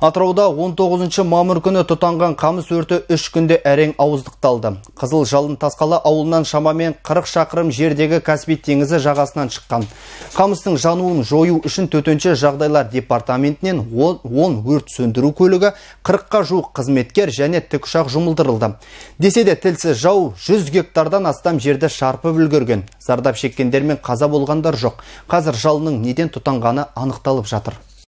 Атырауда 19 мамыр күні тұтанған қамыс өрті үш күнде әрең ауыздықталды. Қызыл жалын тасқалы ауылынан шамамен 40 шақырым жердегі Каспий теңізі жағасынан шыққан. Қамыстың жануын жою үшін төтенше жағдайлар департаментінен 10 өрт сөндіру көлігі 40-қа жуық қызметкер және тікұшақ жұмылдырылды. Десе де тілсіз жау 100 гектардан астам жерді шарпып үлгерген. Зардап шеккендер мен қаза болғандар жоқ. Қазір жалынның неден тұтанғаны анықталып жатыр.